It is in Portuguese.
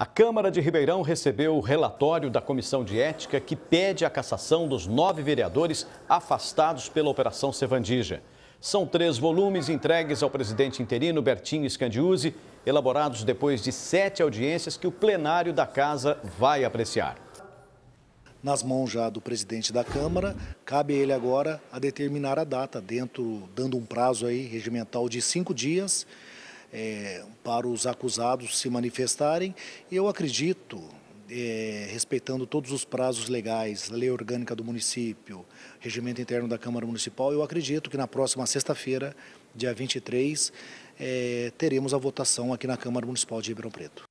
A Câmara de Ribeirão recebeu o relatório da Comissão de Ética que pede a cassação dos nove vereadores afastados pela Operação Sevandija. São três volumes entregues ao presidente interino Bertinho Scandiuzzi, elaborados depois de sete audiências que o plenário da Casa vai apreciar. Nas mãos já do presidente da Câmara, cabe a ele agora a determinar a data, dentro, dando um prazo aí regimental de cinco dias, é, para os acusados se manifestarem. Eu acredito, é, respeitando todos os prazos legais, lei orgânica do município, regimento interno da Câmara Municipal, eu acredito que na próxima sexta-feira, dia 23, é, teremos a votação aqui na Câmara Municipal de Ribeirão Preto.